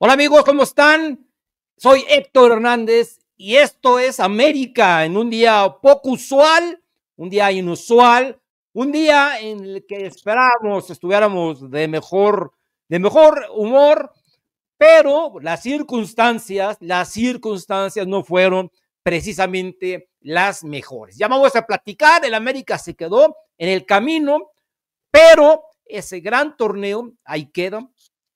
Hola amigos, ¿cómo están? Soy Héctor Hernández y esto es América en un día poco usual, un día inusual, un día en el que esperábamos estuviéramos de mejor, de mejor humor, pero las circunstancias, las circunstancias no fueron precisamente las mejores. Ya vamos a platicar, el América se quedó en el camino, pero ese gran torneo ahí queda,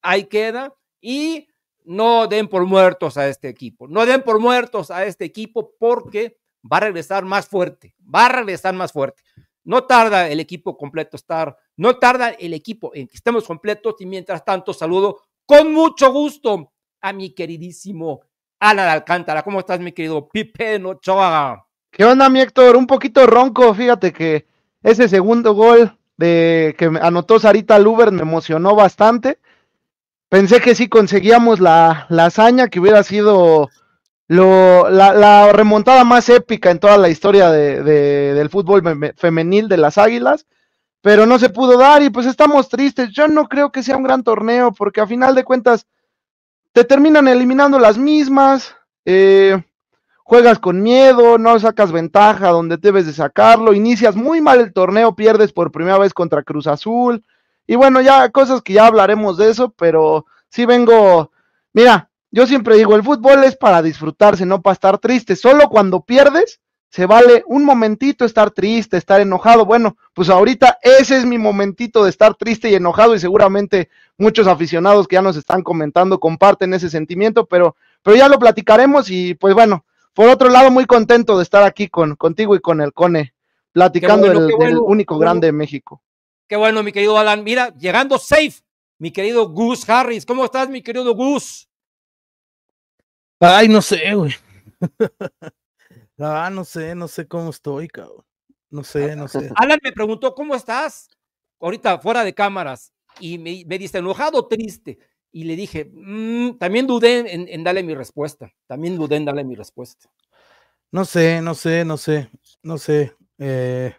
ahí queda y no den por muertos a este equipo, no den por muertos a este equipo porque va a regresar más fuerte, va a regresar más fuerte. No tarda el equipo completo estar, no tarda el equipo en que estemos completos y mientras tanto saludo con mucho gusto a mi queridísimo Alan Alcántara. ¿Cómo estás, mi querido Pipe Nochoa? ¿Qué onda, mi Héctor? Un poquito ronco, fíjate que ese segundo gol de que anotó Sarita Luber me emocionó bastante Pensé que si conseguíamos la, la hazaña, que hubiera sido la, la, remontada más épica en toda la historia de, del fútbol femenil de las Águilas, pero no se pudo dar y pues estamos tristes. Yo no creo que sea un gran torneo porque a final de cuentas te terminan eliminando las mismas, eh, juegas con miedo, no sacas ventaja donde debes de sacarlo, inicias muy mal el torneo, pierdes por primera vez contra Cruz Azul, y bueno, ya cosas que ya hablaremos de eso, pero sí vengo, mira, yo siempre digo, el fútbol es para disfrutarse, no para estar triste. Solo cuando pierdes, se vale un momentito estar triste, estar enojado. Bueno, pues ahorita ese es mi momentito de estar triste y enojado y seguramente muchos aficionados que ya nos están comentando comparten ese sentimiento, pero, pero ya lo platicaremos y pues bueno, por otro lado, muy contento de estar aquí con, contigo y con el Cone, platicando del, único grande de México. Qué bueno, mi querido Alan. Mira, llegando safe, mi querido Gus Harris. ¿Cómo estás, mi querido Gus? Ay, no sé, güey. Ah, no sé, no sé cómo estoy, cabrón. No sé, no sé. Alan me preguntó, ¿cómo estás? Ahorita, fuera de cámaras. Y me, dice, enojado, triste. Y le dije, mm, también dudé en, darle mi respuesta. También dudé en darle mi respuesta. No sé, no sé, no sé, no sé. Eh,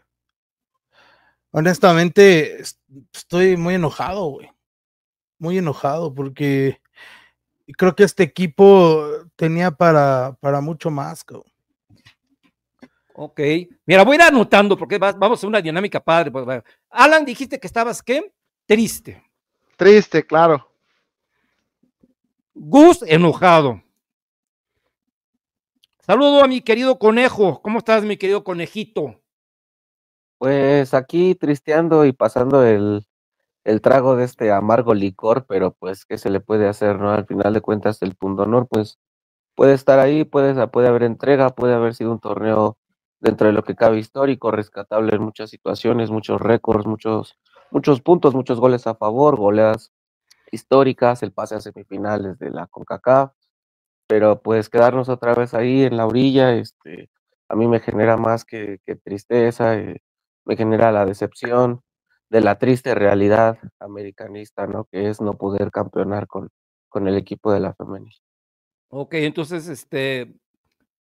honestamente, estoy muy enojado, güey. Muy enojado porque creo que este equipo tenía para, para mucho más, Ok. Mira, voy a ir anotando porque vamos a una dinámica padre. Pues, Alan, dijiste que estabas, ¿qué? Triste. Triste, claro. Gus, enojado. Saludo a mi querido conejo. ¿Cómo estás, mi querido conejito? Pues aquí tristeando y pasando el, trago de este amargo licor, pero pues, ¿qué se le puede hacer, no? Al final de cuentas, el punto honor, pues, puede estar ahí, puede, puede haber entrega, puede haber sido un torneo dentro de lo que cabe histórico, rescatable en muchas situaciones, muchos récords, muchos, muchos puntos, muchos goles a favor, goles históricas, el pase a semifinales de la CONCACAF, pero pues quedarnos otra vez ahí en la orilla, este, a mí me genera más que, tristeza, eh, me genera la decepción de la triste realidad americanista, ¿no? Que es no poder campeonar con, con el equipo de la femenil. Ok, entonces, este,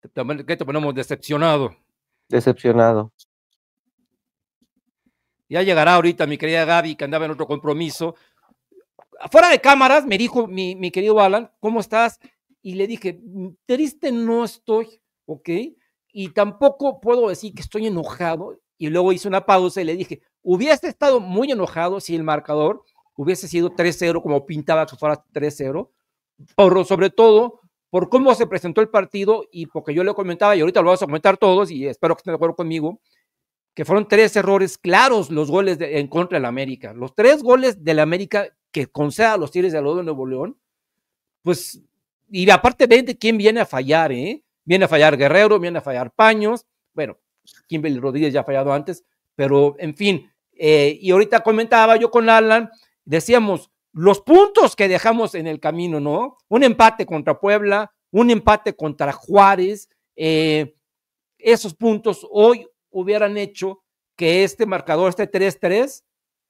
¿qué te ponemos? Decepcionado. Decepcionado. Ya llegará ahorita mi querida Gaby, que andaba en otro compromiso. Fuera de cámaras, me dijo mi, mi querido Alan, ¿cómo estás? Y le dije, mm, triste no estoy, ¿ok? Y tampoco puedo decir que estoy enojado y luego hice una pausa y le dije, hubiese estado muy enojado si el marcador hubiese sido 3-0 como pintaba que fuera 3-0, por, sobre todo por cómo se presentó el partido y porque yo le comentaba, y ahorita lo vamos a comentar todos y espero que estén de acuerdo conmigo, que fueron tres errores claros los goles en contra la América. Los tres goles del América que conceda a los Tigres de de Nuevo León, pues, y aparte ven de quién viene a fallar, ¿eh? Viene a fallar Guerrero, viene a fallar Paños, Kimberly Rodríguez ya ha fallado antes, pero en fin, eh, y ahorita comentaba yo con Alan, decíamos, los puntos que dejamos en el camino, ¿no? Un empate contra Puebla, un empate contra Juárez, eh, esos puntos hoy hubieran hecho que este marcador, este 3-3,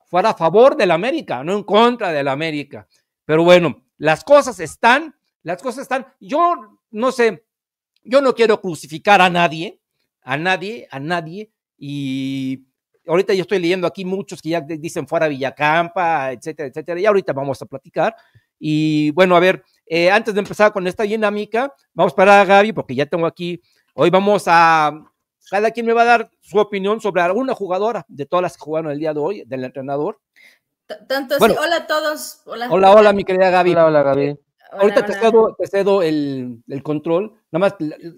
fuera a favor del América, no en contra del América. Pero bueno, las cosas están, las cosas están. Yo no sé, yo no quiero crucificar a nadie, a nadie, a nadie. Y ahorita yo estoy leyendo aquí muchos que ya dicen fuera Villacampa, etcétera, etcétera. Y ahorita vamos a platicar. Y bueno, a ver, eh, antes de empezar con esta dinámica, vamos para Gaby, porque ya tengo aquí, hoy vamos a, cada quien me va a dar su opinión sobre alguna jugadora de todas las que jugaron el día de hoy, del entrenador. Tanto así, hola a todos. Hola, hola, hola, mi querida Gaby. Hola, hola, Gaby ahorita te cedo, el, control. Nada más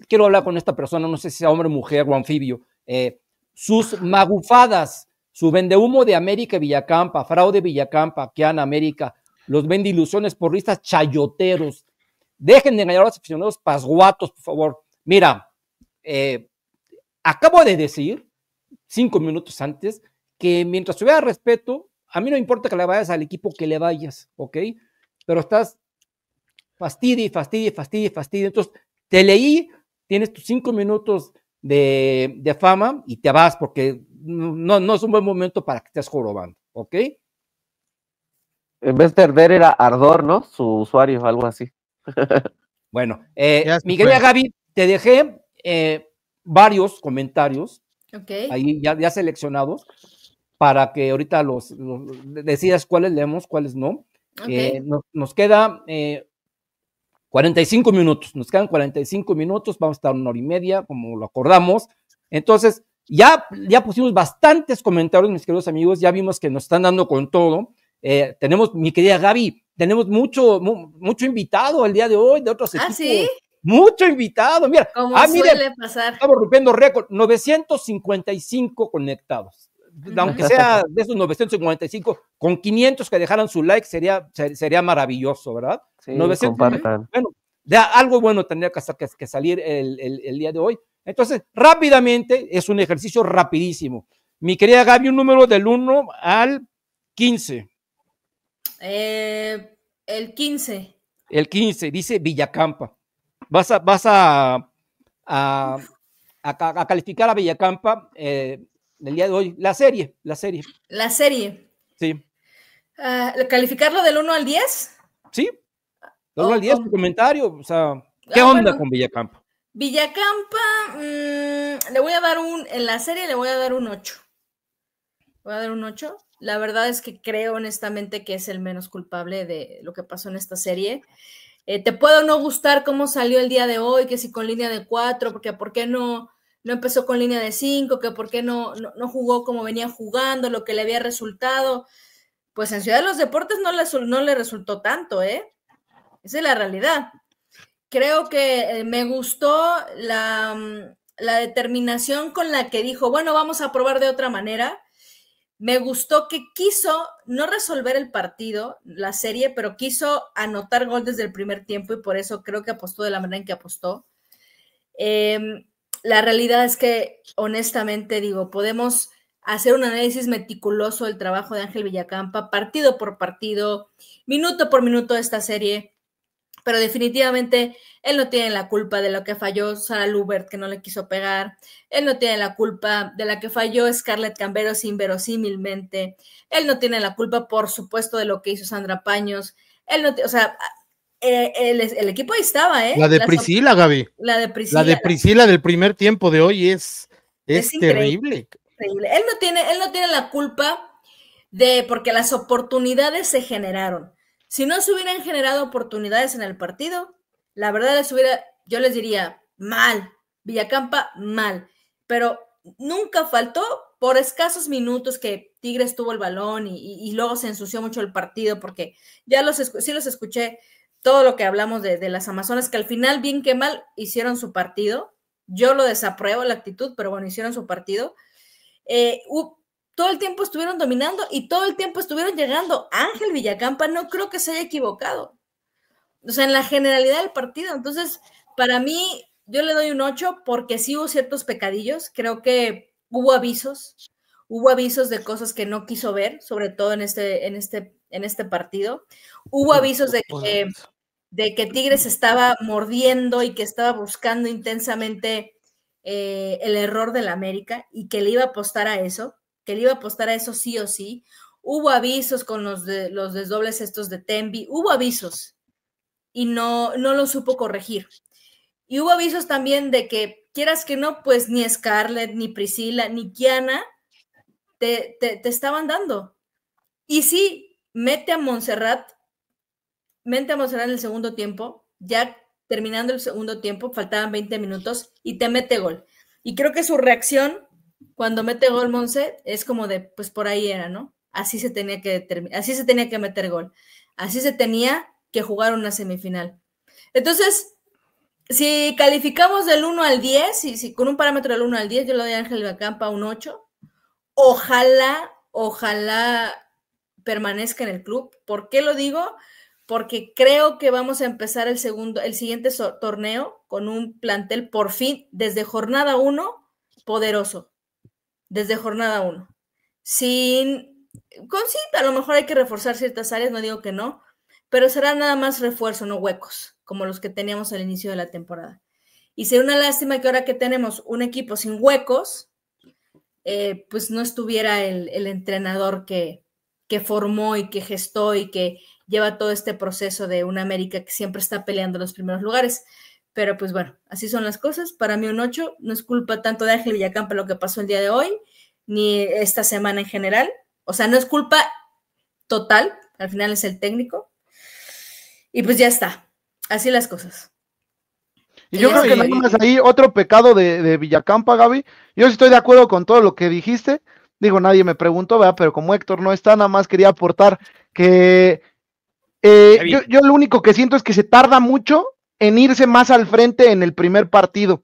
quiero hablar con esta persona, no sé si sea hombre, mujer o anfibio. Eh, sus magufadas, su vendehumo de América Villacampa, fraude Villacampa, han América, los vende ilusiones porristas chayoteros. Dejen de engañar a los aficionados pasguatos, por favor. Mira, eh, acabo de decir, cinco minutos antes, que mientras hubiera respeto, a mí no importa que le vayas al equipo que le vayas, ¿ok? Pero estás fastidio, fastidio, fastidio, fastidio. Entonces, te leí, tienes tus cinco minutos de, fama y te vas porque no, es un buen momento para que estés jorobando, ¿ok? En vez de Herder era Ardor, ¿no? Su usuario, algo así. bueno, eh, Miguel y Gaby, te dejé eh, varios comentarios ahí ya, ya, seleccionados para que ahorita los, decidas cuáles leemos, cuáles no. Eh, nos, queda eh, 45 minutos, nos quedan 45 minutos, vamos a estar una hora y media, como lo acordamos. Entonces, ya, ya pusimos bastantes comentarios, mis queridos amigos, ya vimos que nos están dando con todo. Eh, tenemos, mi querida Gaby, tenemos mucho, mucho invitado el día de hoy de otros ah, equipos. sí? Mucho invitado, mira. Como ah, suele pasar. Estamos rompiendo récord, 955 conectados. Aunque sea de esos 955, con 500 que dejaran su like sería, sería maravilloso, ¿verdad? Sí, ¿eh? bueno, de algo bueno tendría que, que, salir el, día de hoy. Entonces, rápidamente, es un ejercicio rapidísimo. Mi querida Gaby, un número del 1 al 15. Eh, el 15. El 15, dice Villacampa. Vas a, vas a, calificar a Villacampa eh, el día de hoy. La serie, la serie. La serie. Sí. Ah, ¿Calificarlo del 1 al 10? Sí, todo el 10, tu comentario, o sea, ¿qué ah, onda con Villacampa? Villacampa, mm, le voy a dar un, en la serie le voy a dar un 8. Voy a dar un 8. La verdad es que creo honestamente que es el menos culpable de lo que pasó en esta serie. Eh, te puedo no gustar cómo salió el día de hoy, que si con línea de 4, porque por qué no, no empezó con línea de 5, que por qué no, no, jugó como venía jugando, lo que le había resultado. Pues en Ciudad de los Deportes no le, no le resultó tanto, ¿eh? Esa es la realidad. Creo que eh, me gustó mm, la, determinación con la que dijo, bueno, vamos a probar de otra manera. Me gustó que quiso no resolver el partido, la serie, pero quiso anotar gol desde el primer tiempo y por eso creo que apostó de la manera en que apostó. Em, la realidad es que, honestamente, digo, podemos hacer un análisis meticuloso del trabajo de Ángel Villacampa, partido por partido, minuto por minuto de esta serie, pero definitivamente él no tiene la culpa de lo que falló Sara Lubert, que no le quiso pegar, él no tiene la culpa de la que falló Scarlett Camberos inverosímilmente, él no tiene la culpa, por supuesto, de lo que hizo Sandra Paños, él no, o sea, eh, el, el equipo ahí estaba, ¿eh? La de Priscila, Gaby. La de Priscila. La de Priscila del primer tiempo de hoy es, es, terrible. Él no tiene, él no tiene la culpa de, porque las oportunidades se generaron si no se hubieran generado oportunidades en el partido, la verdad les hubiera, yo les diría, mal, Villacampa mal, pero nunca faltó por escasos minutos que Tigres tuvo el balón y, luego se ensució mucho el partido porque ya los sí los escuché todo lo que hablamos de, las Amazonas que al final bien que mal hicieron su partido. Yo lo desapruebo la actitud, pero bueno, hicieron su partido. Eh, todo el tiempo estuvieron dominando y todo el tiempo estuvieron llegando. Ángel Villacampa no creo que se haya equivocado. O sea, en la generalidad del partido. Entonces, para mí, yo le doy un 8 porque sí hubo ciertos pecadillos. Creo que hubo avisos. Hubo avisos de cosas que no quiso ver, sobre todo en este, en este, en este partido. Hubo avisos de que, de que Tigres estaba mordiendo y que estaba buscando intensamente eh, el error del América y que le iba a apostar a eso que le iba a apostar a eso sí o sí. Hubo avisos con los, los desdobles estos de Tembi, hubo avisos y no, no lo supo corregir. Y hubo avisos también de que, quieras que no, pues ni Scarlett, ni Priscila, ni Kiana te, te, te estaban dando. Y sí, mete a Montserrat, mete a Montserrat en el segundo tiempo, ya terminando el segundo tiempo, faltaban 20 minutos y te mete gol. Y creo que su reacción cuando mete gol Monse, es como de, pues por ahí era, ¿no? Así se tenía que así se tenía que meter gol. Así se tenía que jugar una semifinal. Entonces, si calificamos del 1 al 10, y si con un parámetro del 1 al 10, yo le doy a Ángel Bacampa un 8. Ojalá, ojalá permanezca en el club. ¿Por qué lo digo? Porque creo que vamos a empezar el segundo, el siguiente torneo con un plantel por fin, desde jornada 1, poderoso desde jornada 1. Sin, con sí, a lo mejor hay que reforzar ciertas áreas, no digo que no, pero será nada más refuerzo, no huecos, como los que teníamos al inicio de la temporada. Y sería una lástima que ahora que tenemos un equipo sin huecos, eh, pues no estuviera el, entrenador que, que formó y que gestó y que lleva todo este proceso de una América que siempre está peleando los primeros lugares. Pero pues bueno, así son las cosas. Para mí un 8 no es culpa tanto de Ángel Villacampa lo que pasó el día de hoy, ni esta semana en general. O sea, no es culpa total, al final es el técnico. Y pues ya está, así las cosas. Y yo creo que ahí otro pecado de, Villacampa, Gaby. Yo estoy de acuerdo con todo lo que dijiste. Digo, nadie me preguntó, ¿verdad? Pero como Héctor no está, nada más quería aportar que eh, yo, yo, lo único que siento es que se tarda mucho en irse más al frente en el primer partido.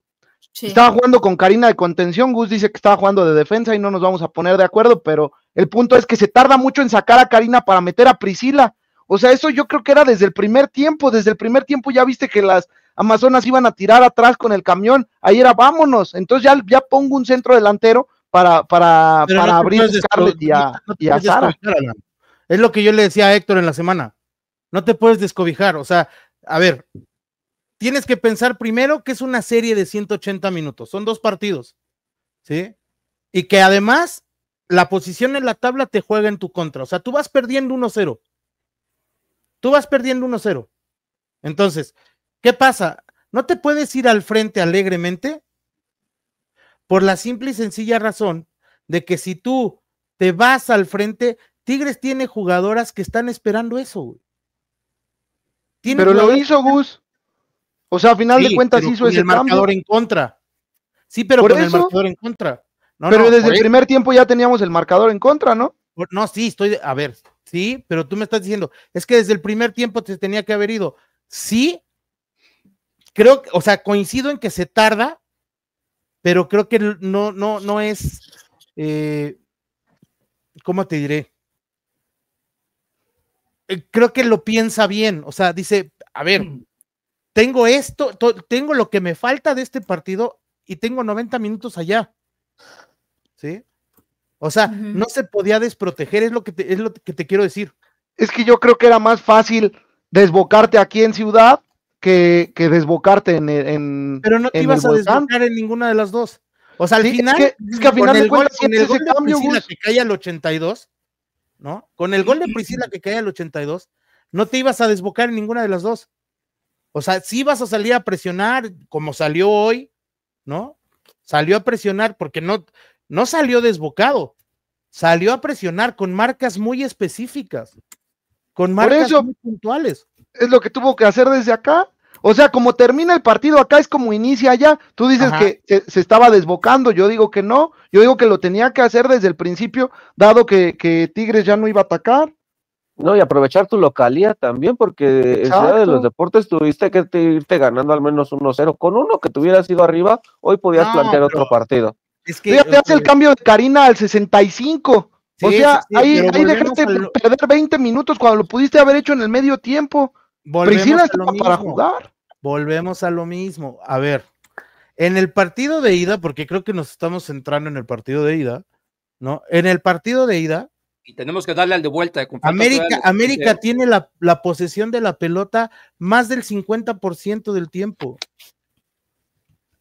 Estaba jugando con Karina de contención, Gus dice que estaba jugando de defensa y no nos vamos a poner de acuerdo, pero el punto es que se tarda mucho en sacar a Karina para meter a Priscila. O sea, eso yo creo que era desde el primer tiempo, desde el primer tiempo ya viste que las Amazonas iban a tirar atrás con el camión, ahí era vámonos, entonces ya, ya pongo un centro delantero para, para, abrir Scarlett y a Sara. Es lo que yo le decía a Héctor en la semana, no te puedes descobijar, o sea, a ver, tienes que pensar primero que es una serie de 180 minutos, son dos partidos, ¿sí? Y que además la posición en la tabla te juega en tu contra, o sea, tú vas perdiendo 1-0, tú vas perdiendo 1-0. Entonces, ¿qué pasa? No te puedes ir al frente alegremente por la simple y sencilla razón de que si tú te vas al frente, Tigres tiene jugadoras que están esperando eso. Pero lo hizo Gus. O sea, a final de cuentas hizo ese el marcador en contra. Sí, pero con eso? el marcador en contra. pero desde el primer tiempo ya teníamos el marcador en contra, ¿no? No, sí, estoy. a ver, sí, pero tú me estás diciendo, es que desde el primer tiempo se tenía que haber ido. Sí, creo, o sea, coincido en que se tarda, pero creo que no, no, no es. Eh, ¿Cómo te diré? Eh, creo que lo piensa bien, o sea, dice, a ver, mm tengo esto, tengo lo que me falta de este partido y tengo 90 minutos allá. ¿Sí? O sea, no se podía desproteger, es lo, que te, es lo que te quiero decir. Es que yo creo que era más fácil desbocarte aquí en Ciudad que, desbocarte en, en, Pero no te ibas a desbocar en ninguna de las dos. O sea, al final, es que, al final con el gol, con el gol de Priscila que cae al 82, ¿no? Con el gol de Priscila que cae al 82, no te ibas a desbocar en ninguna de las dos. O sea, sí vas a salir a presionar, como salió hoy, ¿no? Salió a presionar porque no, no salió desbocado, salió a presionar con marcas muy específicas, con marcas muy puntuales. Es lo que tuvo que hacer desde acá. O sea, como termina el partido acá es como inicia allá. Tú dices que se, estaba desbocando, yo digo que no, yo digo que lo tenía que hacer desde el principio, dado que Tigres ya no iba a atacar. No, y aprovechar tu localía también, porque en Ciudad de los Deportes tuviste que te irte ganando al menos 1-0. Con uno que tuvieras ido arriba, hoy podías plantear otro partido. Es que, Fíjate, eh, hace el cambio de Karina al 65. o sea, ahí, dejaste perder 20 minutos cuando lo pudiste haber hecho en el medio tiempo. Volvemos a lo para mismo. jugar. Volvemos a lo mismo. A ver, en el partido de ida, porque creo que nos estamos centrando en el partido de ida, ¿no? En el partido de ida, y tenemos que darle al de vuelta. América, América tiene la, posesión de la pelota más del 50% del tiempo.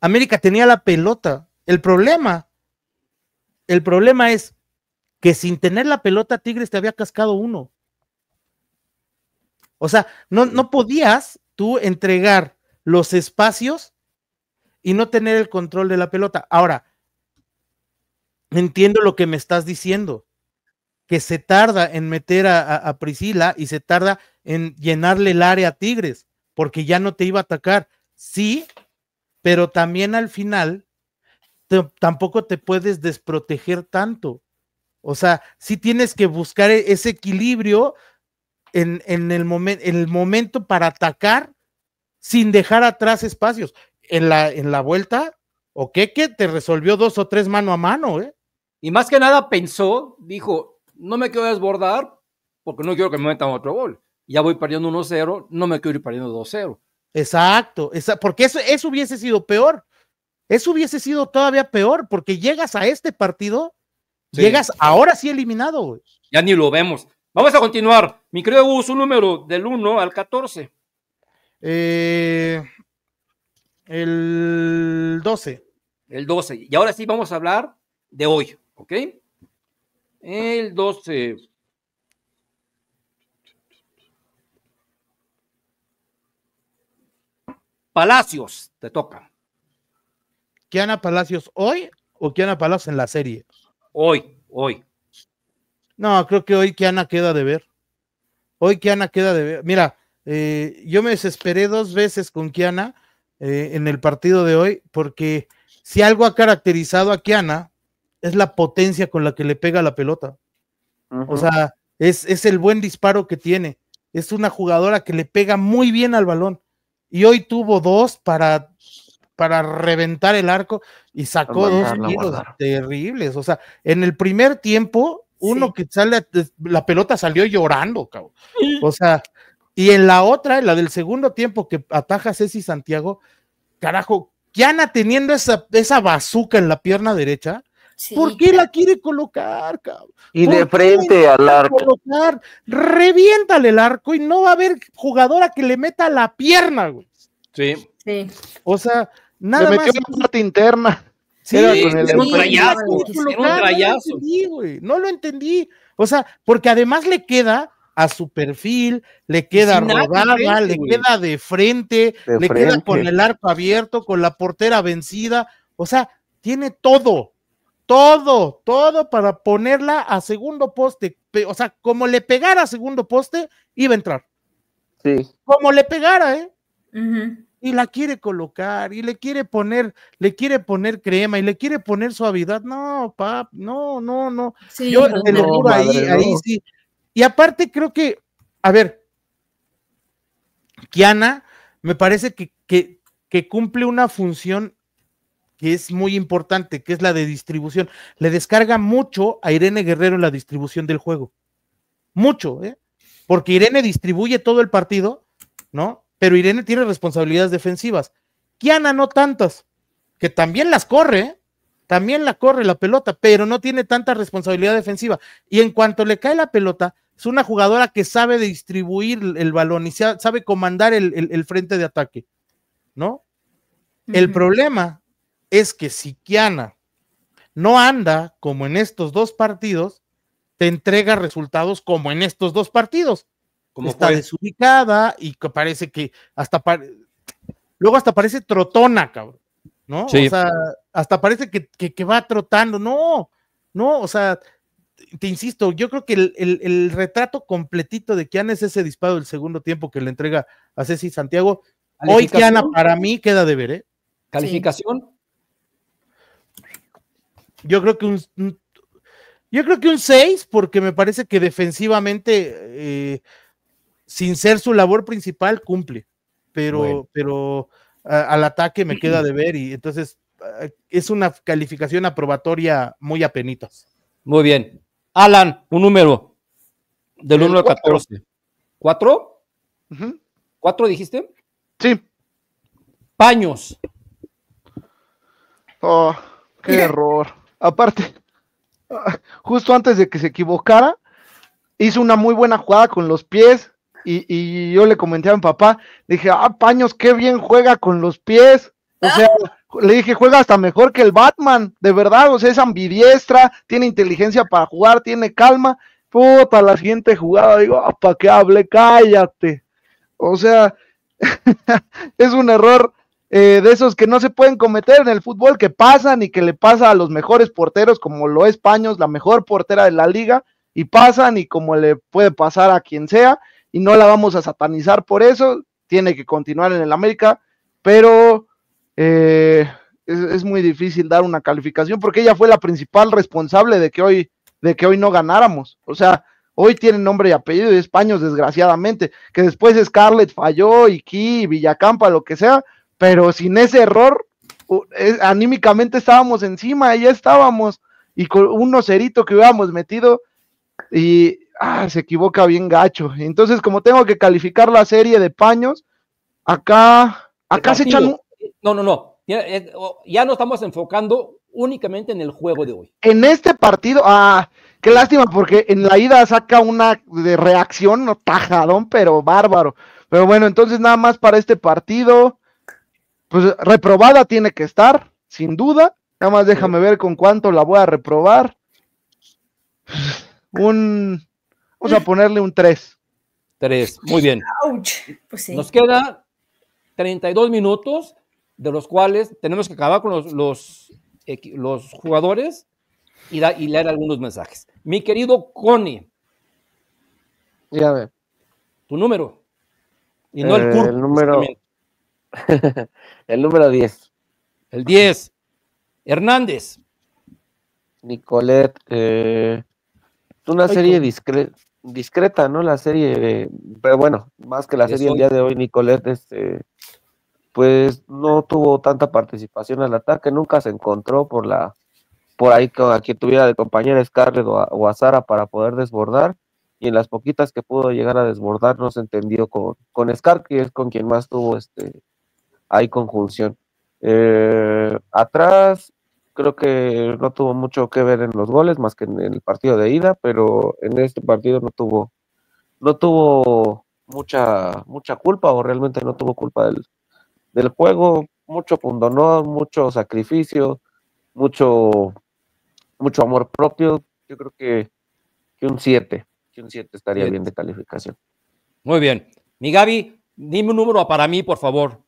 América tenía la pelota. El problema, el problema es que sin tener la pelota, Tigres te había cascado uno. O sea, no, no podías tú entregar los espacios y no tener el control de la pelota. Ahora, entiendo lo que me estás diciendo que se tarda en meter a, Priscila y se tarda en llenarle el área a Tigres, porque ya no te iba a atacar. Sí, pero también al final tampoco te puedes desproteger tanto. O sea, sí tienes que buscar e, ese equilibrio en, en el, momento el momento para atacar sin dejar atrás espacios. En la, en la vuelta, o que te resolvió dos o tres mano a mano, ¿eh? Y más que nada pensó, dijo, no me quiero desbordar porque no quiero que me metan otro gol. Ya voy perdiendo 1-0, no me quiero ir perdiendo 2-0. Exacto, porque eso, hubiese sido peor. Eso hubiese sido todavía peor, porque llegas a este partido, llegas ahora sí eliminado. Ya ni lo vemos. Vamos a continuar. Mi creo su número del 1 al 14. Eh, el 12. El 12. Y ahora sí vamos a hablar de hoy, ¿ok? El 12. Palacios, te toca. ¿Kiana Palacios hoy o Kiana Palacios en la serie? Hoy, hoy. No, creo que hoy Kiana queda de ver. Hoy Kiana queda de ver. Mira, eh, yo me desesperé dos veces con Kiana eh, en el partido de hoy porque si algo ha caracterizado a Kiana es la potencia con la que le pega la pelota. O sea, es, el buen disparo que tiene. Es una jugadora que le pega muy bien al balón. Y hoy tuvo dos para, para reventar el arco y sacó dos tiros terribles. O sea, en el primer tiempo, uno que sale, la pelota salió llorando, cabrón. O sea, y en la otra, en la del segundo tiempo que ataja Ceci Santiago, carajo, Kiana teniendo esa, esa bazuca en la pierna derecha, ¿Por qué la quiere colocar, cabrón? Y de frente al arco. Reviéntale el arco y no va a haber jugadora que le meta la pierna, güey. Sí. O sea, nada metió más. la parte interna. Sí, Era con el, un rayazo. No, no lo entendí. O sea, porque además le queda a su perfil, le queda rodada, le queda de frente, le queda con el arco abierto, con la portera vencida. O sea, tiene todo todo, todo para ponerla a segundo poste. O sea, como le pegara a segundo poste, iba a entrar. Sí. Como le pegara, ¿eh? Y la quiere colocar, y le quiere poner, le quiere poner crema, y le quiere poner suavidad. No, pap, no, no, no. Sí, Yo lo ahí, ahí sí. Y aparte creo que, a ver, Kiana me parece que, que cumple una función que es muy importante, que es la de distribución. Le descarga mucho a Irene Guerrero la distribución del juego. Mucho, ¿eh? Porque Irene distribuye todo el partido, ¿no? Pero Irene tiene responsabilidades defensivas. Kiana no tantas, que también las corre, ¿eh? también la corre la pelota, pero no tiene tanta responsabilidad defensiva. Y en cuanto le cae la pelota, es una jugadora que sabe distribuir el balón y sabe comandar el, frente de ataque, ¿no? El problema es que si Kiana no anda como en estos dos partidos, te entrega resultados como en estos dos partidos. Como Está desubicada y que parece que hasta luego hasta parece trotona, cabrón. ¿No? O sea, hasta parece que, va trotando. No, no, o sea, te insisto, yo creo que el, retrato completito de Kiana es ese disparo del segundo tiempo que le entrega a Ceci Santiago. Hoy Kiana para mí queda de ver, ¿eh? Calificación. Yo creo que un, yo creo que un 6, porque me parece que defensivamente, eh, sin ser su labor principal, cumple. Pero, pero al ataque me queda de ver y entonces eh, es una calificación aprobatoria muy apenitas. Muy bien. Alan, un número. Del 1 al 14. ¿Cuatro? ¿Cuatro dijiste? Sí. Paños. Oh, qué error. Aparte, justo antes de que se equivocara, hizo una muy buena jugada con los pies. Y, yo le comenté a mi papá, dije, ah, Paños, qué bien juega con los pies. O ah. sea, le dije, juega hasta mejor que el Batman, de verdad, o sea, es ambidiestra, tiene inteligencia para jugar, tiene calma. Puta, la siguiente jugada, digo, ah, ¿para qué hable? Cállate. O sea, es un error eh, de esos que no se pueden cometer en el fútbol, que pasan y que le pasa a los mejores porteros, como lo es Paños, la mejor portera de la liga, y pasan y como le puede pasar a quien sea, y no la vamos a satanizar por eso, tiene que continuar en el América, pero eh, es, muy difícil dar una calificación porque ella fue la principal responsable de que hoy, de que hoy no ganáramos. O sea, hoy tiene nombre y apellido de es Paños, desgraciadamente, que después Scarlett falló, y que Villacampa, lo que sea, pero sin ese error, anímicamente estábamos encima, ya estábamos, y con un nocerito que hubiéramos metido, y ah, se equivoca bien gacho. Entonces, como tengo que calificar la serie de paños, acá, acá se echan... un... No, no, no, ya, eh, no estamos enfocando únicamente en el juego de hoy. En este partido, ah, qué lástima, porque en la ida saca una de reacción, no tajadón, pero bárbaro. Pero bueno, entonces nada más para este partido pues reprobada tiene que estar, sin duda. Nada más déjame ver con cuánto la voy a reprobar. Un. Vamos a ponerle un 3. 3, muy bien. Pues Nos queda 32 minutos, de los cuales tenemos que acabar con los, los, jugadores y, leer algunos mensajes. Mi querido Connie. Ya ve. Tu número. Y no el, eh, número. el número 10. El 10. Hernández. Nicolet eh, una serie discreta, ¿no? La serie, pero bueno, más que la serie el día de hoy, Nicolet este, pues no tuvo tanta participación al ataque, nunca se encontró por la por ahí con a quien tuviera de compañera Scarlett o a, Sara para poder desbordar y en las poquitas que pudo llegar a desbordar no se entendió con, con Scar, que es con quien más tuvo este hay conjunción. Eh, atrás creo que no tuvo mucho que ver en los goles, más que en el partido de ida, pero en este partido no tuvo, no tuvo mucha, mucha culpa o realmente no tuvo culpa del, del juego, mucho pundonor, mucho sacrificio, mucho, mucho amor propio. Yo creo que, que un 7, que un 7 estaría bien. bien de calificación. Muy bien. Mi Gaby, dime un número para mí, por favor.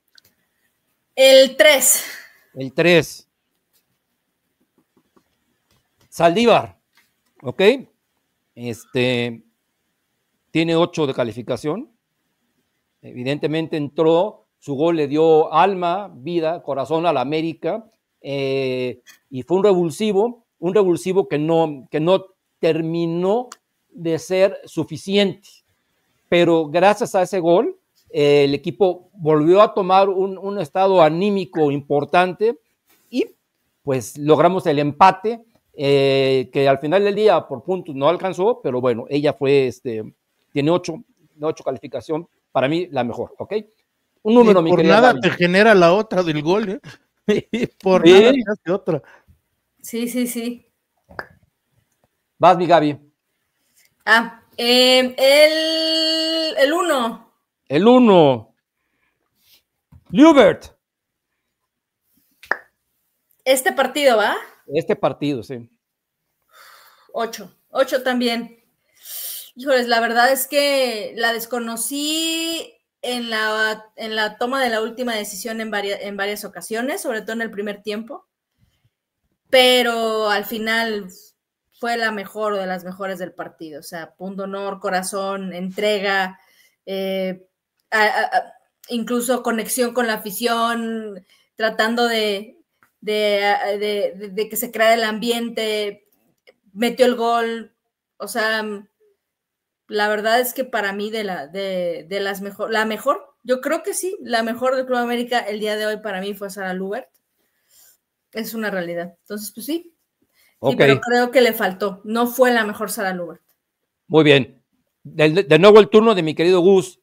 El 3. El 3. Saldívar, ¿ok? Este, tiene 8 de calificación. Evidentemente entró, su gol le dio alma, vida, corazón a la América eh, y fue un revulsivo, un revulsivo que no, que no terminó de ser suficiente. Pero gracias a ese gol, el equipo volvió a tomar un, estado anímico importante y pues logramos el empate, eh, que al final del día por puntos no alcanzó, pero bueno, ella fue, este, tiene ocho, ocho calificación, para mí la mejor, ¿ok? Un número, mi por nada te genera la otra del gol, ¿eh? por nada te hace otra. Sí, sí, sí. Vas, mi Gaby. Ah, eh, el, el uno. El 1. Lübert. Este partido, ¿va? Este partido, sí. Ocho. Ocho también. Híjoles, la verdad es que la desconocí en la, en la toma de la última decisión en varias, ocasiones, sobre todo en el primer tiempo. Pero al final fue la mejor de las mejores del partido. O sea, punto honor, corazón, entrega, eh, incluso conexión con la afición, tratando de, de, que se crea el ambiente, metió el gol, o sea, la verdad es que para mí de, la, de, las mejor, la mejor, yo creo que sí, la mejor del Club América el día de hoy para mí fue Sara Lubert, es una realidad, entonces pues sí, pero creo que le faltó, no fue la mejor Sara Lubert. Muy bien, de, nuevo el turno de mi querido Gus,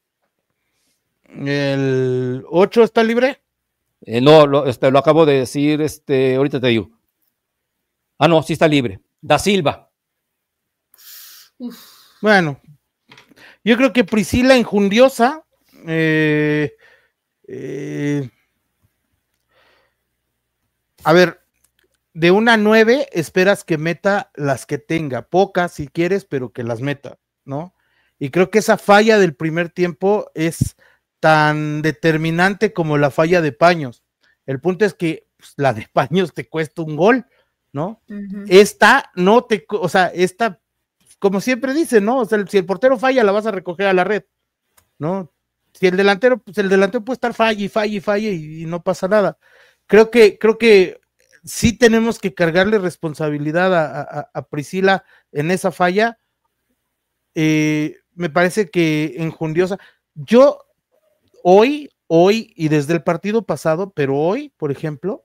¿El 8 está libre? Eh, no, lo, este, lo acabo de decir, este, ahorita te digo. Ah, no, sí está libre. Da Silva. Bueno, yo creo que Priscila Injundiosa. Eh, eh, a ver, de una 9 esperas que meta las que tenga, pocas si quieres, pero que las meta, ¿no? Y creo que esa falla del primer tiempo es tan determinante como la falla de Paños. El punto es que pues, la de Paños te cuesta un gol, ¿no? Esta no te, o sea, esta, como siempre dice, ¿no? O sea, si el portero falla, la vas a recoger a la red, ¿no? Si el delantero, pues el delantero puede estar falla y falla y falla y, no pasa nada. Creo que, creo que sí tenemos que cargarle responsabilidad a, Priscila en esa falla. Eh, me parece que enjundiosa. Yo hoy, hoy y desde el partido pasado, pero hoy, por ejemplo,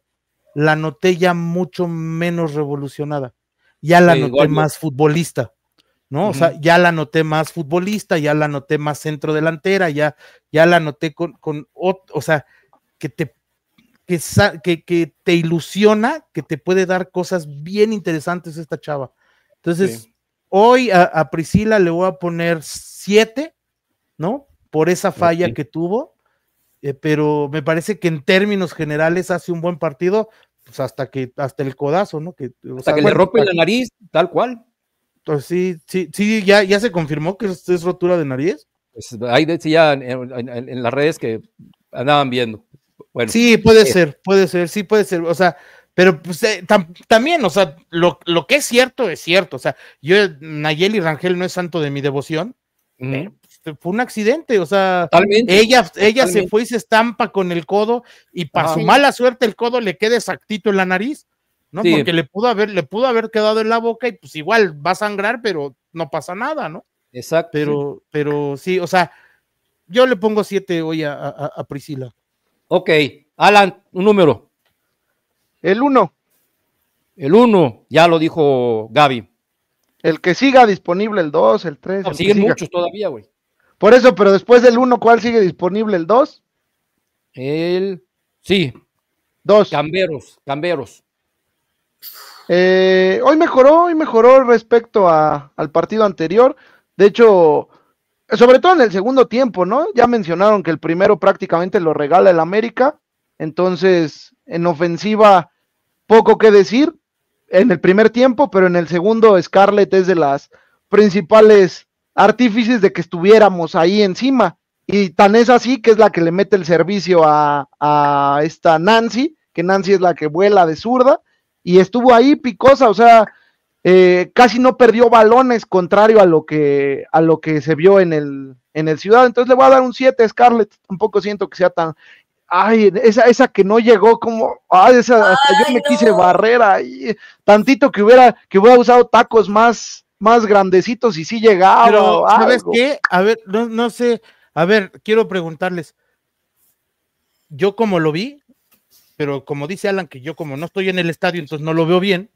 la noté ya mucho menos revolucionada. Ya la noté más futbolista, ¿no? O sea, ya la noté más futbolista, ya la noté más centro delantera, ya, ya la noté con, con o sea, que te que, que, te ilusiona, que te puede dar cosas bien interesantes esta chava. Entonces, hoy a, Priscila le voy a poner siete, ¿no? Por esa falla que tuvo eh, pero me parece que en términos generales hace un buen partido, pues hasta que, hasta el codazo, ¿no? Que, hasta que le rompe la nariz, tal cual. Entonces, pues sí, sí, sí, ya, ya se confirmó que es, rotura de nariz. Pues ahí decía en, en, las redes que andaban viendo. sí, puede eh, ser, puede ser, sí puede ser. O sea, pero pues, eh, también, o sea, lo, que es cierto es cierto. O sea, yo, Nayeli Rangel no es santo de mi devoción, este, fue un accidente, o sea, ella, ella se fue y se estampa con el codo y para su mala suerte el codo le queda exactito en la nariz, ¿no? Porque le pudo haber, le pudo haber quedado en la boca y pues igual va a sangrar, pero no pasa nada, ¿no? Exacto. Pero, pero sí, o sea, yo le pongo siete hoy a, Priscila. Ok, Alan, un número. El uno. El uno, ya lo dijo Gaby. El que siga disponible, el 2, el 3. No, siguen muchos todavía, güey. Por eso, pero después del 1, ¿cuál sigue disponible? ¿El 2? El. Sí. 2. Camberos, Camberos. Eh, hoy mejoró, hoy mejoró respecto al partido anterior. De hecho, sobre todo en el segundo tiempo, ¿no? Ya mencionaron que el primero prácticamente lo regala el América. Entonces, en ofensiva, poco que decir en el primer tiempo, pero en el segundo, Scarlett es de las principales artífices de que estuviéramos ahí encima. Y tan es así que es la que le mete el servicio a, a esta Nancy, que Nancy es la que vuela de zurda, y estuvo ahí picosa, o sea, eh, casi no perdió balones, contrario a lo que, a lo que se vio en el, en el Ciudad. Entonces le voy a dar un 7 a Scarlett, tampoco siento que sea tan... Ay, esa, esa que no llegó como, ay, esa, hasta yo me quise barrera, ahí, tantito que hubiera, que hubiera usado tacos más, más grandecitos y sí llegaba. ¿sabes qué? A ver, no, no sé, a ver, quiero preguntarles. Yo como lo vi, pero como dice Alan, que yo como no estoy en el estadio, entonces no lo veo bien.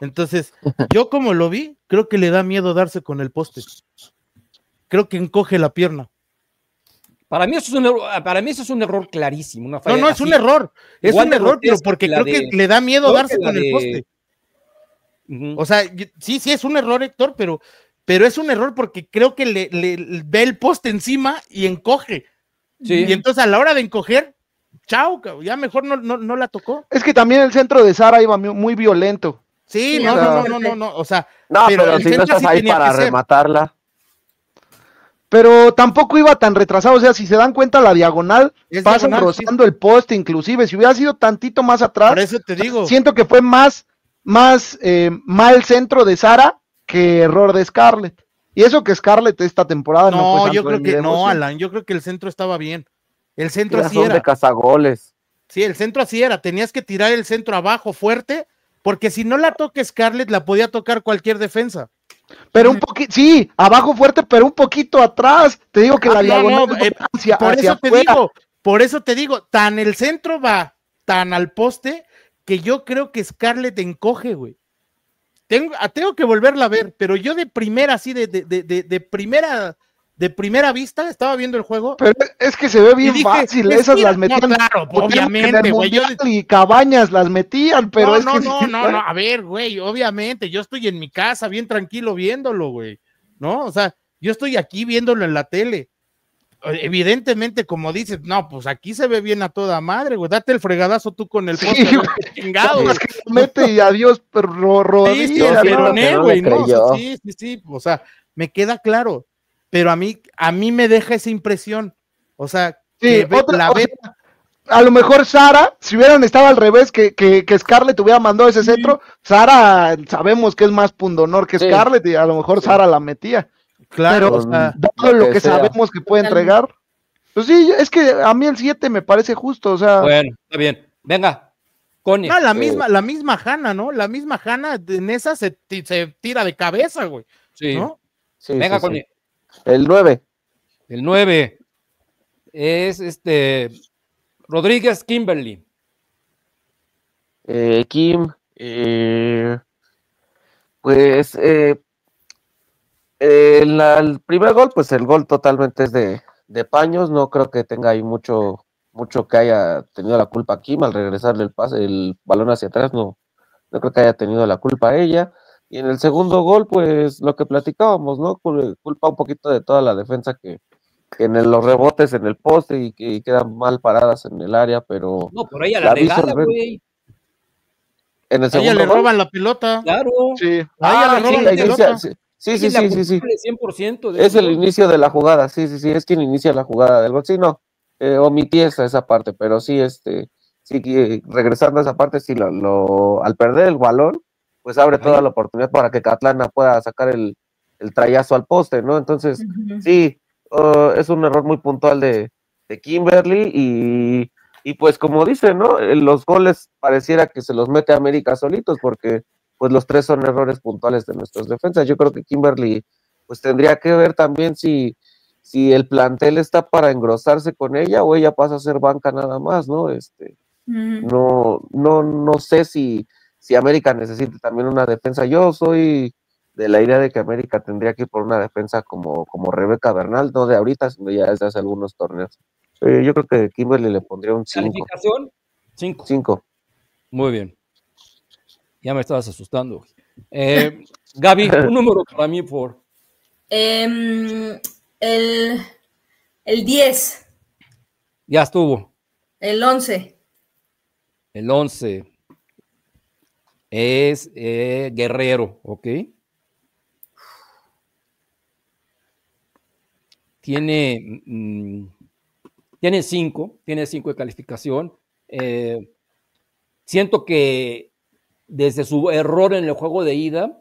Entonces, yo como lo vi, creo que le da miedo darse con el poste. Creo que encoge la pierna. Para mí eso es un error, para mí es un error clarísimo. Una no, no, es un error. Es un error, pero porque creo que le da miedo darse con el poste. O sea, sí, sí es un error, Héctor, pero, pero es un error porque creo que le, ve el poste encima y encoge. Sí. Y entonces a la hora de encoger, chau, ya mejor no, no, no la tocó. Es que también el centro de Sara iba muy violento. Sí, no, no, no, no, no, o sea, no, pero, si no estás ahí para rematarla. Pero tampoco iba tan retrasado, o sea, si se dan cuenta la diagonal pasa rozando el poste, inclusive si hubiera sido tantito más atrás. Por eso te digo. Siento que fue más más eh, mal centro de Sara que error de Scarlett. Y eso que Scarlett esta temporada no, no yo creo que no, Alan, yo creo que el centro estaba bien. El centro así era. de cazagoles. Sí, el centro así era, tenías que tirar el centro abajo fuerte porque si no la toca Scarlett la podía tocar cualquier defensa. Pero un poquito, sí, abajo fuerte, pero un poquito atrás. Te digo que ah, la diagonal eh, por eso te digo, por eso te digo, tan el centro va tan al poste que yo creo que Scarlett encoge, güey. Tengo, ah, tengo que volverla a ver, pero yo de primera, así, de, de, de, de primera de primera vista estaba viendo el juego. Pero es que se ve bien fácil, esas las metían. obviamente, güey. Y cabañas las metían, pero no, es que. No, no, no, a ver, güey, obviamente, yo estoy en mi casa bien tranquilo viéndolo, güey. ¿No? O sea, yo estoy aquí viéndolo en la tele evidentemente, como dices, no, pues aquí se ve bien a toda madre, güey. Date el fregadazo tú con el sí, y adiós, perro sí, sí, sí, sí, o sea, me queda claro, pero a mí, a mí me deja esa impresión, o sea, la a lo mejor Sara, si hubieran estado al revés, que, que Scarlett hubiera mandado ese centro, Sara sabemos que es más pundonor que Scarlett y a lo mejor Sara la metía. Claro, o sea, lo que, sabemos que puede entregar. Pues sí, es que a mí el 7 me parece justo, o sea. Bueno, está bien. Venga, Connie. Ah, la, misma, la misma Hanna, ¿no? La misma Hanna en esa se, tira de cabeza, güey. Sí. Venga, Connie. El 9. El 9 es este Rodríguez Kimberly. Eh, Kim, eh, pues eh, el, el, primer gol, pues el gol totalmente es de, Paños, no creo que tenga ahí mucho, mucho que haya tenido la culpa Kim, al regresarle el pase, el balón hacia atrás, no, no creo que haya tenido la culpa ella. Y en el segundo gol, pues lo que platicábamos, ¿no? Culpa un poquito de toda la defensa que, en los rebotes en el poste y que quedan mal paradas en el área, pero. No, por ella la, la güey. En el segundo. A ella le roban la pelota. Claro. Sí. A ella ah, le roban la pelota. Sí, sí, sí, sí, es el inicio de la jugada, sí, sí, sí, es quien inicia la jugada del gol. Sí, eh, omití esa, parte, pero sí, este, sí, eh, regresando a esa parte, sí, lo, al perder el balón, pues abre toda la oportunidad para que Catlana pueda sacar el, trayazo al poste, ¿no? Entonces, sí, oh, es un error muy puntual de, Kimberly y, pues como dice, ¿no? Eh, los goles pareciera que se los mete América solitos porque pues los tres son errores puntuales de nuestras defensas. Yo creo que Kimberly, pues tendría que ver también si, si el plantel está para engrosarse con ella o ella pasa a ser banca nada más, ¿no? Este, no, no, no sé si, si América necesita también una defensa. Yo soy de la idea de que América tendría que ir por una defensa como, como Rebeca Bernal, no de ahorita, sino ya desde hace algunos torneos. Yo creo que Kimberly le pondría un 5. ¿Calificación? 5. Muy bien. Ya me estabas asustando. Eh, Gaby, un número para mí, por. Em, el, 10. Ya estuvo. El 11. El 11 es eh, Guerrero, ¿ok? Tiene, mm, tiene 5 tiene cinco de calificación. Eh, siento que desde su error en el juego de ida,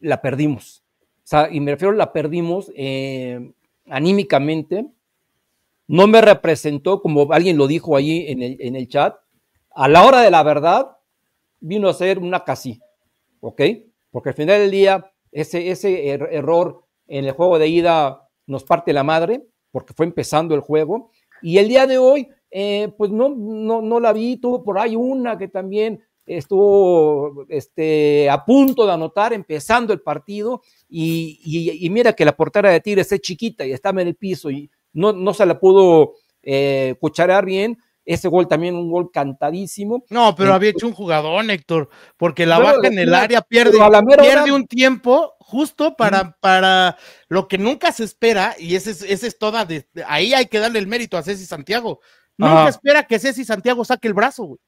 la perdimos. O sea, y me refiero, la perdimos eh, anímicamente. No me representó, como alguien lo dijo ahí en el, en el chat, a la hora de la verdad vino a ser una casi, ¿ok? Porque al final del día, ese, ese er-, error en el juego de ida nos parte la madre, porque fue empezando el juego. Y el día de hoy, eh, pues no, no, no la vi, tuvo por ahí una que también estuvo este, a punto de anotar empezando el partido y, mira que la portera de Tigres es chiquita y estaba en el piso y no, no se la pudo eh, cucharar bien. Ese gol también un gol cantadísimo. No, pero había hecho un jugadón, Héctor, porque la baja en el área pierde, un tiempo justo para, para lo que nunca se espera, y ese es, ese es toda, de, ahí hay que darle el mérito a Ceci Santiago. Nunca espera que Ceci Santiago saque el brazo, güey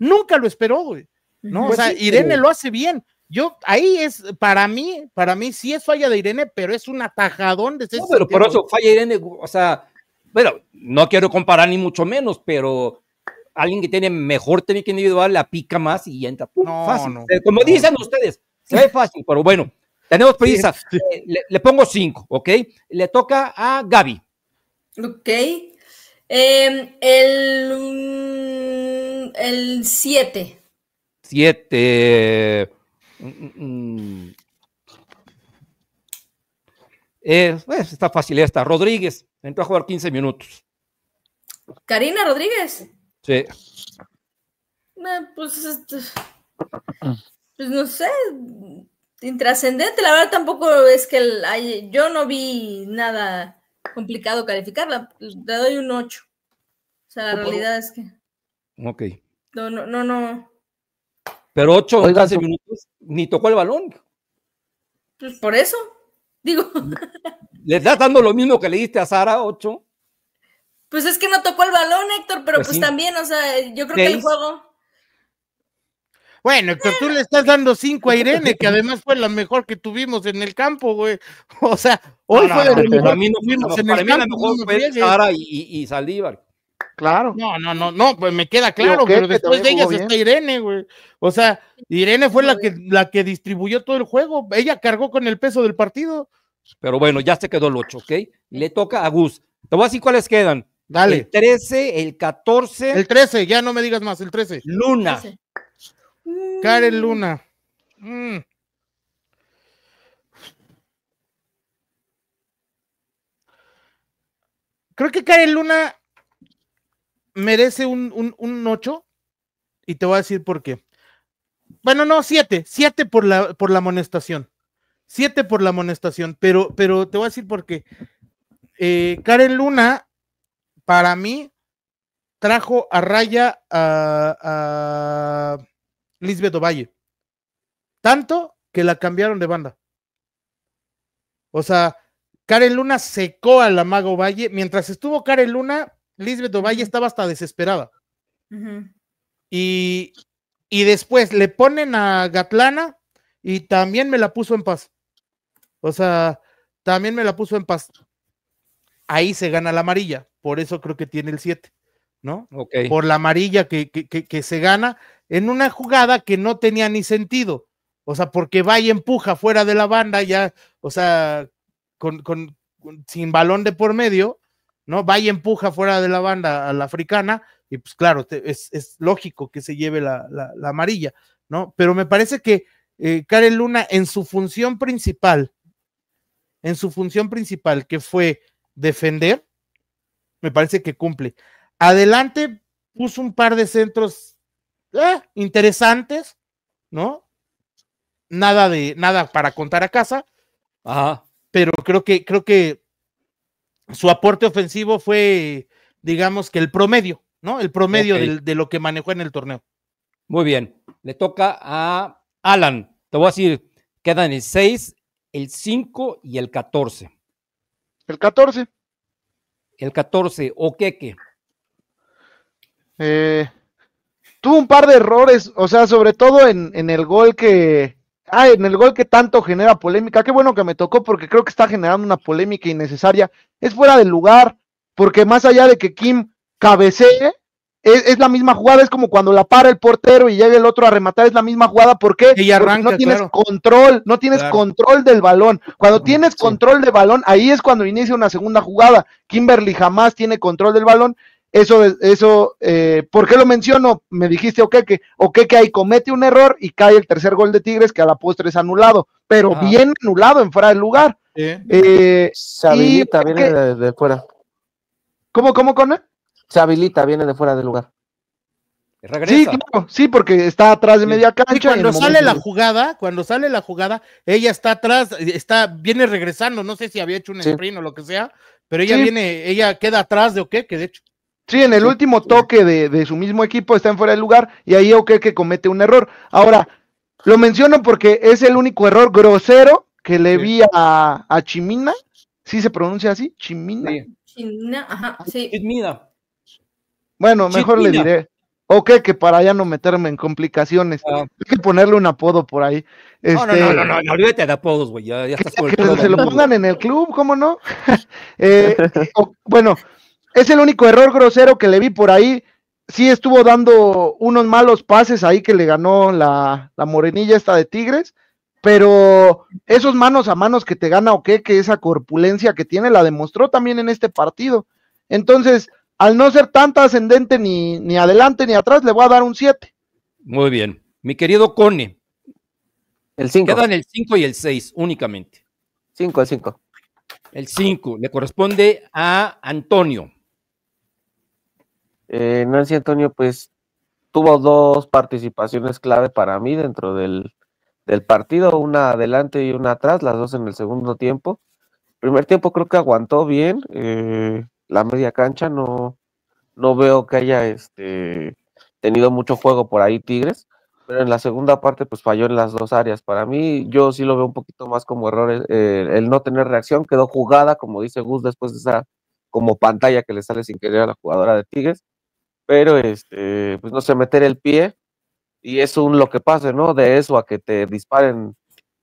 nunca lo esperó, güey. ¿no? o pues sea, Irene lo hace bien. Yo, ahí es, para mí, para mí sí es falla de Irene, pero es un atajadón de ese No, pero por eso falla Irene, o sea, bueno, no quiero comparar ni mucho menos, pero alguien que tiene mejor técnica individual la pica más y entra. fácil. Como dicen ustedes, se ve fácil, pero bueno, tenemos prisa. Eh, le, le, pongo cinco, ¿ok? Le toca a Gaby. Ok. Em, el 7. Mm, el 7. Mm, mm, pues, está fácil esta. Rodríguez entró a jugar 15 minutos. Karina Rodríguez. Sí. Pues, este, pues, no sé, intrascendente. La verdad tampoco es que yo no vi nada complicado calificarla. Pues, le doy un 8. O sea, la realidad es que. Ok. No, no, no. no. Pero 8 minutos ni tocó el balón. Pues por eso, digo. ¿Le estás dando lo mismo que le diste a Sara, 8? Pues es que no tocó el balón, Héctor, pero pues, pues también, o sea, yo creo que el juego. Bueno, pero tú le estás dando cinco a Irene, que además fue la mejor que tuvimos en el campo, güey. O sea, hoy fue la mejor no, en el campo. Mí y, y Saldívar. Claro. No, no, no, pues me queda claro, pero después de ellas está Irene, güey. O sea, Irene fue la que, eh. la que distribuyó todo el juego. Ella cargó con el peso del partido. Pero bueno, ya se quedó el 8, ¿ok? Le toca a Gus. Te voy a decir cuáles quedan. Dale. El 13, el 14. El 13, ya no me digas más, el 13. Luna, Karen mm. Luna. Mm. Creo que Karen Luna merece un, un, 8 y te voy a decir por qué. Bueno, no, 7, 7 por la, por la amonestación. 7 por la amonestación, pero, pero te voy a decir por qué. Eh, Karen Luna, para mí, trajo a raya a Lisbeth Ovalle. Tanto que la cambiaron de banda. O sea, Karen Luna secó a la Mago Valle. Mientras estuvo Karen Luna, Lisbeth Ovalle estaba hasta desesperada. y, y, después le ponen a Gatlana y también me la puso en paz. O sea, también me la puso en paz. Ahí se gana la amarilla. Por eso creo que tiene el 7, ¿no? Por la amarilla que, que, que se gana en una jugada que no tenía ni sentido. O sea, porque va y empuja fuera de la banda, ya, o sea, con, sin balón de por medio, ¿no? Va y empuja fuera de la banda a la africana, y pues claro, es, lógico que se lleve la, amarilla, ¿no? Pero me parece que eh, Karen Luna, en su función principal, en su función principal, que fue defender, me parece que cumple. Adelante puso un par de centros ¿Eh? interesantes, ¿no? Nada de nada para contar a casa. Pero creo que creo que su aporte ofensivo fue, digamos que el promedio, ¿no? El promedio de, lo que manejó en el torneo. Muy bien. Le toca a Alan. Te voy a decir, quedan el 6, el 5 y el 14. El 14. El 14, o qué qué. Eh, tuvo un par de errores, o sea, sobre todo en, el gol que, ah, en el gol que tanto genera polémica. Qué bueno que me tocó porque creo que está generando una polémica innecesaria. Es fuera del lugar, porque más allá de que Kim cabecee, es, la misma jugada, es como cuando la para el portero y llega el otro a rematar, es la misma jugada. ¿Por qué? porque no tienes control, no tienes control del balón. Cuando tienes control del balón, ahí es cuando inicia una segunda jugada. Kimberly jamás tiene control del balón eso, eso, eh, ¿por qué lo menciono? Me dijiste, ok, que, que ahí comete un error y cae el tercer gol de Tigres, que a la postre es anulado, pero bien anulado en fuera del lugar. se habilita, viene de, fuera. ¿Cómo, cómo, con Se habilita, viene de fuera del lugar. Regresa. Sí, sí, porque está atrás de media cancha. cuando sale la jugada, cuando sale la jugada, ella está atrás, está, viene regresando, no sé si había hecho un sprint o lo que sea, pero ella viene, ella queda atrás de o que de hecho Sí, en el último toque de, su mismo equipo está en fuera de lugar y ahí OK que comete un error. Ahora, lo menciono porque es el único error grosero que le vi a, Chimina. ¿Sí se pronuncia así? Chimina. Chimina, ajá, ah, sí. Chimina. Bueno, mejor le diré. Ok, que para ya no meterme en complicaciones. Ah. Hay que ponerle un apodo por ahí. Este, no, no, este, no, no, no, olvídate de apodos, güey. Ya, ya estás por el se lo pongan en el club, ¿cómo no? Eh, bueno, es el único error grosero que le vi por ahí. Sí estuvo dando unos malos pases ahí que le ganó la, morenilla esta de Tigres, pero esos manos a manos que te gana o qué, que esa corpulencia que tiene, la demostró también en este partido. Entonces, al no ser tanta ascendente ni, ni adelante ni atrás, le voy a dar un 7. Muy bien. Mi querido Cone. El 5. Quedan el 5 y el 6 únicamente. 5, el 5. El 5 le corresponde a Antonio. Eh, Nancy Antonio, pues tuvo dos participaciones clave para mí dentro del, partido, una adelante y una atrás, las dos en el segundo tiempo. Primer tiempo creo que aguantó bien eh, la media cancha, no, no veo que haya este, tenido mucho juego por ahí Tigres, pero en la segunda parte pues falló en las dos áreas. Para mí yo sí lo veo un poquito más como errores, eh, el no tener reacción, quedó jugada, como dice Gus, después de esa como pantalla que le sale sin querer a la jugadora de Tigres pero este, pues no sé, meter el pie y es un lo que pase, ¿no? De eso a que te disparen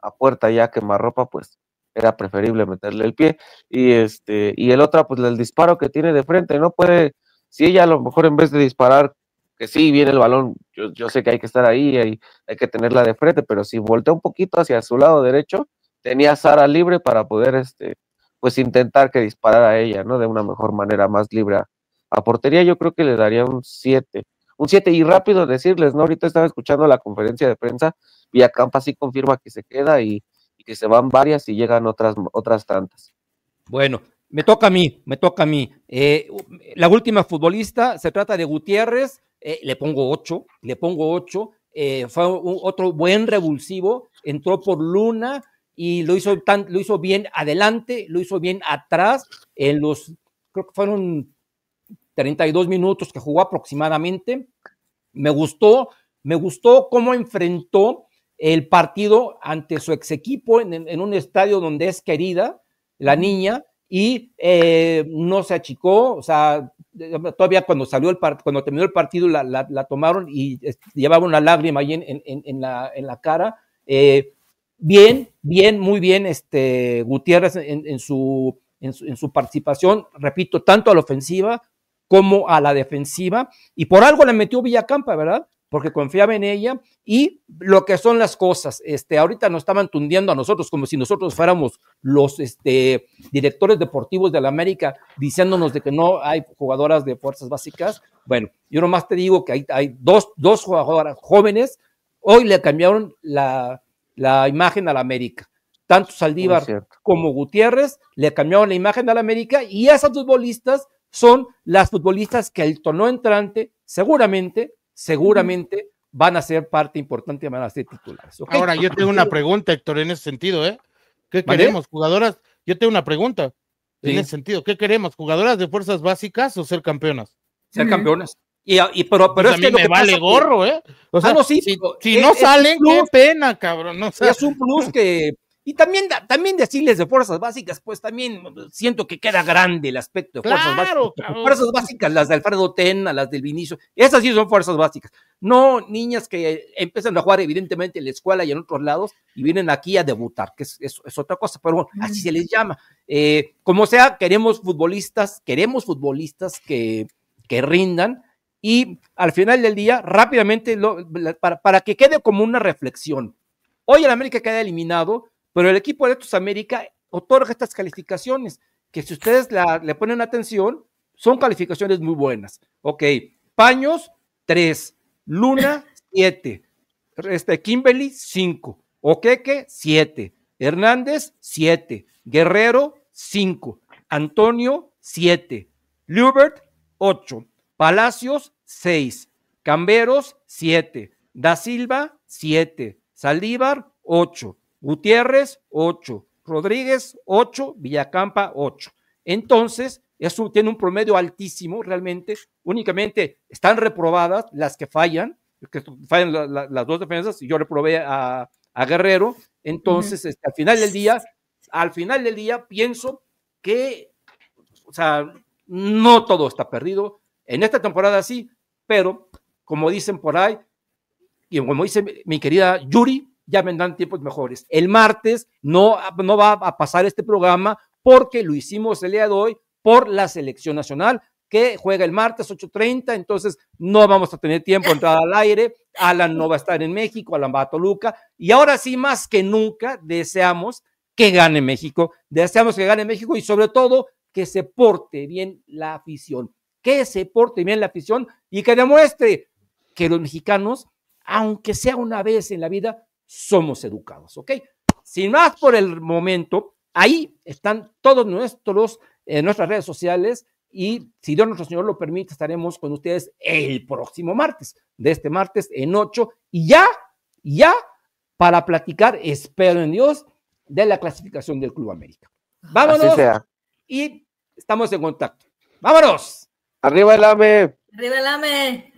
a puerta ya ropa, pues era preferible meterle el pie y este y el otro, pues el disparo que tiene de frente, no puede si ella a lo mejor en vez de disparar que sí viene el balón, yo, sé que hay que estar ahí, hay, hay que tenerla de frente, pero si voltea un poquito hacia su lado derecho, tenía Sara libre para poder este pues intentar que disparara a ella, ¿no? De una mejor manera, más libre a portería yo creo que le daría un 7. Un 7 y rápido decirles, ¿no? Ahorita estaba escuchando la conferencia de prensa, Villacampa sí confirma que se queda y, que se van varias y llegan otras, otras tantas. Bueno, me toca a mí, me toca a mí. Eh, la última futbolista se trata de Gutiérrez, eh, le pongo 8, le pongo 8. Eh, fue otro buen revulsivo, entró por Luna y lo hizo, tan, lo hizo bien adelante, lo hizo bien atrás, en los, creo que fueron 32 minutos que jugó aproximadamente. Me gustó, me gustó cómo enfrentó el partido ante su ex equipo en, un estadio donde es querida la niña y eh, no se achicó, o sea, todavía cuando salió el cuando terminó el partido la, tomaron y llevaba una lágrima ahí en, la, cara. Eh, bien, bien, muy bien, este Gutiérrez en en, su, participación, repito, tanto a la ofensiva como a la defensiva. Y por algo la metió Villacampa, ¿verdad? Porque confiaba en ella y lo que son las cosas. Este, ahorita nos estaban tundiendo a nosotros como si nosotros fuéramos los este, directores deportivos de la América diciéndonos de que no hay jugadoras de fuerzas básicas. Bueno, yo nomás te digo que hay, dos, dos jugadoras jóvenes. Hoy le cambiaron la, la imagen a la América tanto Saldívar como Gutiérrez le cambiaron la imagen a la América y esas dos futbolistas son las futbolistas que el torneo entrante seguramente, seguramente van a ser parte importante, van a ser titulares. Ahora, yo tengo una pregunta, Héctor, en ese sentido, ¿eh? ¿Qué queremos, jugadoras? Yo tengo una pregunta en ese sentido. ¿Qué queremos, jugadoras de fuerzas básicas o ser campeonas? Ser mm. campeonas. Y, pero, pues pero es que me vale gorro, ¿eh? O ah, sea, si, no salen, qué pena, cabrón. es un plus que y también, también decirles de fuerzas básicas, pues también mm, siento que queda grande el aspecto de fuerzas básicas. Claro. Fuerzas básicas, las de Alfredo Tena, las del Vinicio, esas sí son fuerzas básicas. No niñas que empiezan a jugar evidentemente en la escuela y en otros lados y vienen aquí a debutar, que es, es, otra cosa, pero bueno, así se mm. les llama. Eh, como sea, queremos futbolistas, queremos futbolistas que, que rindan y al final del día, rápidamente, para, para que quede como una reflexión. Hoy el América queda eliminado pero el equipo de Atletas América otorga estas calificaciones, que si ustedes la, le ponen atención, son calificaciones muy buenas. Ok, Paños, 3, Luna, 7, este, Kimberly, 5, Oqueque, 7, Hernández, 7, Guerrero, 5, Antonio, 7, Lubert, 8, Palacios, 6, Camberos, 7, Da Silva, 7, Saldívar, 8, Gutiérrez, 8. Rodríguez, 8. Villacampa, 8. Entonces, eso tiene un promedio altísimo realmente. Únicamente están reprobadas las que fallan, que fallan las dos defensas. y Yo reprobé a, Guerrero. Entonces, este, al final del día, al final del día, pienso que, o sea, no todo está perdido. En esta temporada sí, pero como dicen por ahí, y como dice mi querida Yuri, ya vendrán tiempos mejores. El martes no, no va a pasar este programa porque lo hicimos el día de hoy por la selección nacional que juega el martes 8.30, entonces no vamos a tener tiempo de entrar al aire, Alan no va a estar en México, Alan va a Toluca, y ahora sí, más que nunca, deseamos que gane México, deseamos que gane México y sobre todo que se porte bien la afición, que se porte bien la afición y que demuestre que los mexicanos, aunque sea una vez en la vida, somos educados, ¿ok? Sin más por el momento, ahí están todos nuestros, eh, nuestras redes sociales y si Dios nuestro Señor lo permite, estaremos con ustedes el próximo martes, de este martes en 8 y ya, ya para platicar, espero en Dios, de la clasificación del Club América. Vámonos y estamos en contacto. Vámonos. Arriba el AME. Arriba el AME.